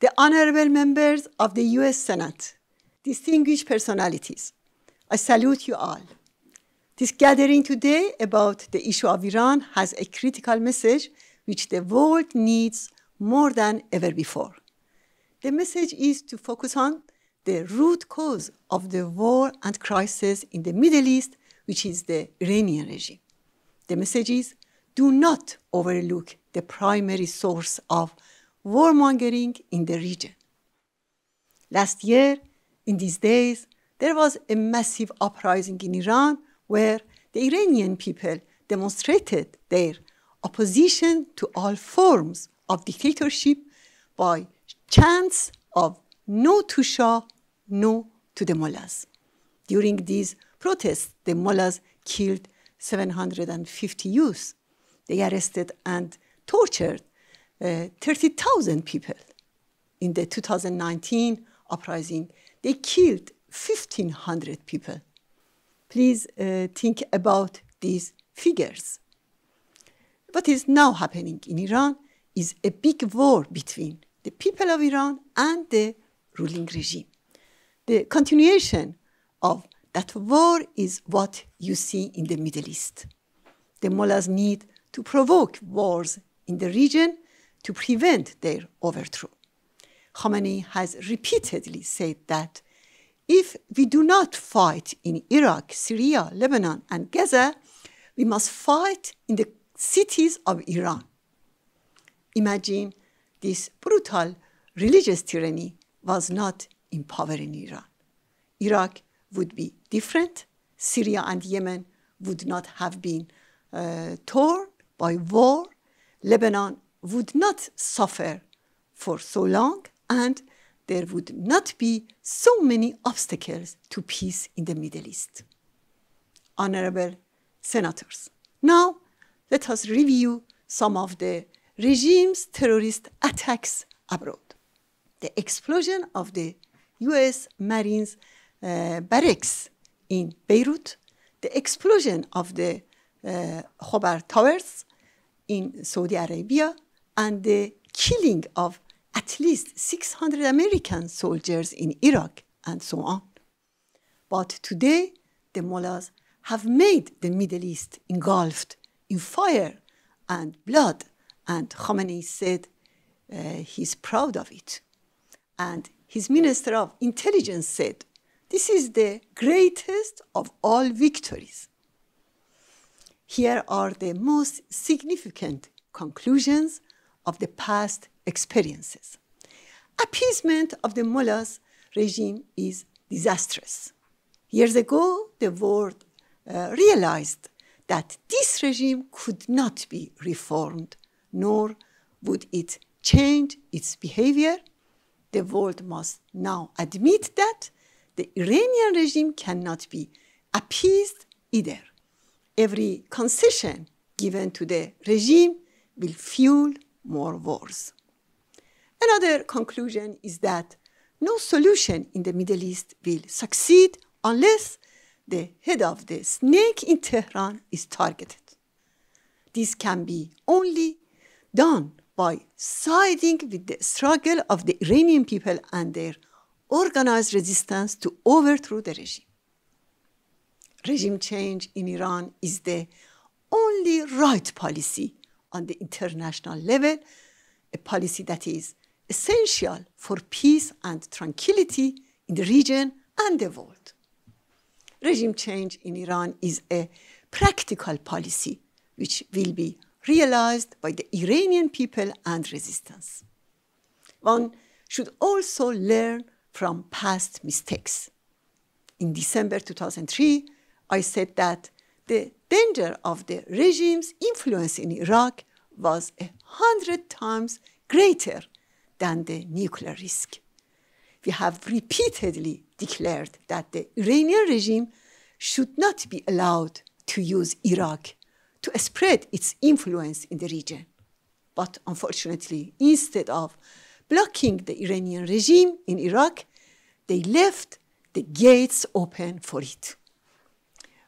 the honorable members of the U.S. Senate, distinguished personalities, I salute you all. This gathering today about the issue of Iran has a critical message which the world needs more than ever before. The message is to focus on the root cause of the war and crisis in the Middle East, which is the Iranian regime. The message is do not overlook the primary source of warmongering in the region. Last year, in these days, there was a massive uprising in Iran where the Iranian people demonstrated their opposition to all forms of dictatorship by chants of no to Shah, no to the mullahs. During these protests, the mullahs killed 750 youths. They arrested and tortured uh, 30,000 people in the 2019 uprising. They killed 1,500 people. Please uh, think about these figures. What is now happening in Iran is a big war between the people of Iran and the ruling regime. The continuation of that war is what you see in the Middle East. The mullahs need to provoke wars in the region to prevent their overthrow. Khamenei has repeatedly said that if we do not fight in Iraq, Syria, Lebanon, and Gaza, we must fight in the cities of Iran. Imagine this brutal religious tyranny was not in power in Iran. Iraq would be different. Syria and Yemen would not have been uh, torn by war. Lebanon would not suffer for so long and there would not be so many obstacles to peace in the Middle East. Honorable senators, now let us review some of the regime's terrorist attacks abroad. The explosion of the US Marines uh, barracks in Beirut, the explosion of the uh, Khobar Towers in Saudi Arabia, and the killing of at least 600 American soldiers in Iraq and so on. But today, the mullahs have made the Middle East engulfed in fire and blood, and Khamenei said uh, he's proud of it. And his Minister of Intelligence said, This is the greatest of all victories. Here are the most significant conclusions of the past experiences. Appeasement of the mullahs regime is disastrous. Years ago, the world uh, realized that this regime could not be reformed, nor would it change its behavior. The world must now admit that the Iranian regime cannot be appeased either. Every concession given to the regime will fuel more wars. Another conclusion is that no solution in the Middle East will succeed unless the head of the snake in Tehran is targeted. This can be only done by siding with the struggle of the Iranian people and their organized resistance to overthrow the regime. Regime change in Iran is the only right policy on the international level, a policy that is essential for peace and tranquility in the region and the world. Regime change in Iran is a practical policy which will be realized by the Iranian people and resistance. One should also learn from past mistakes. In December 2003, I said that the danger of the regime's influence in Iraq was a hundred times greater than the nuclear risk. We have repeatedly declared that the Iranian regime should not be allowed to use Iraq to spread its influence in the region. But unfortunately, instead of blocking the Iranian regime in Iraq, they left the gates open for it.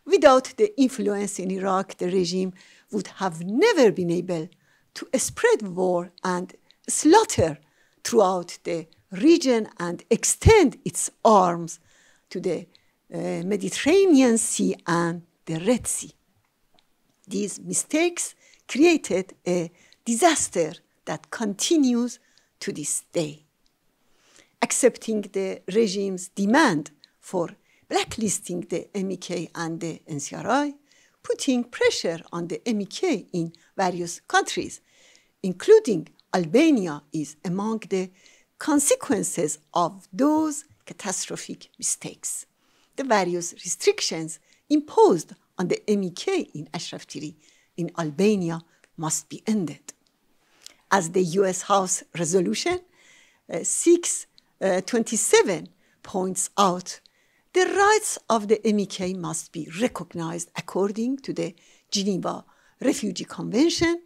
Without the influence in Iraq, the regime would have never been able to spread war and slaughter throughout the region and extend its arms to the uh, Mediterranean Sea and the Red Sea. These mistakes created a disaster that continues to this day. Accepting the regime's demand for blacklisting the MEK and the NCRI, putting pressure on the MEK in various countries, including Albania is among the consequences of those catastrophic mistakes. The various restrictions imposed on the MEK in Ashraf in Albania must be ended. As the US House resolution uh, 627 uh, points out, the rights of the MEK must be recognized according to the Geneva Refugee Convention,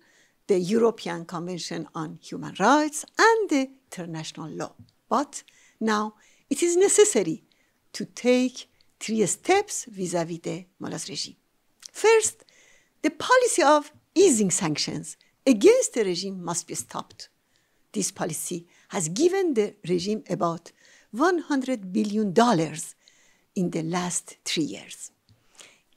the European Convention on Human Rights, and the international law. But now it is necessary to take three steps vis-à-vis -vis the Malas regime. First, the policy of easing sanctions against the regime must be stopped. This policy has given the regime about $100 billion in the last three years.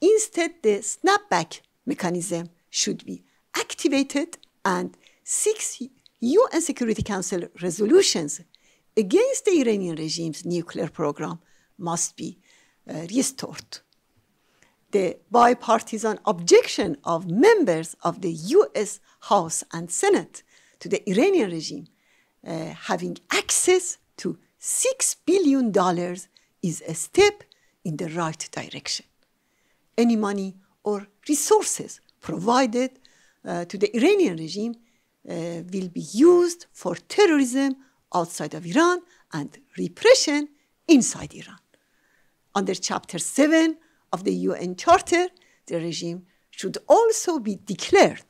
Instead, the snapback mechanism should be activated and six UN Security Council resolutions against the Iranian regime's nuclear program must be uh, restored. The bipartisan objection of members of the US House and Senate to the Iranian regime uh, having access to $6 billion is a step in the right direction. Any money or resources provided uh, to the Iranian regime uh, will be used for terrorism outside of Iran and repression inside Iran. Under Chapter 7 of the UN Charter, the regime should also be declared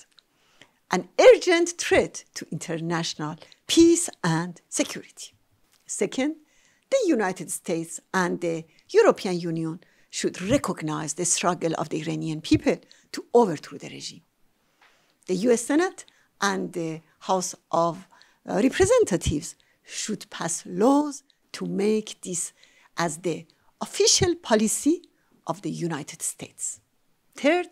an urgent threat to international peace and security. Second, the United States and the European Union should recognize the struggle of the Iranian people to overthrow the regime. The US Senate and the House of uh, Representatives should pass laws to make this as the official policy of the United States. Third,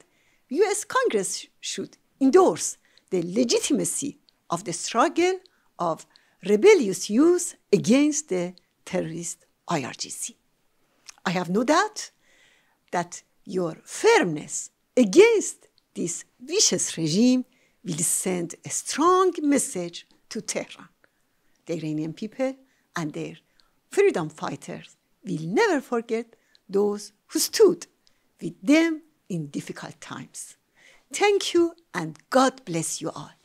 US Congress should endorse the legitimacy of the struggle of rebellious youth against the terrorist IRGC. I have no doubt that your firmness against this vicious regime will send a strong message to Tehran. The Iranian people and their freedom fighters will never forget those who stood with them in difficult times. Thank you and God bless you all.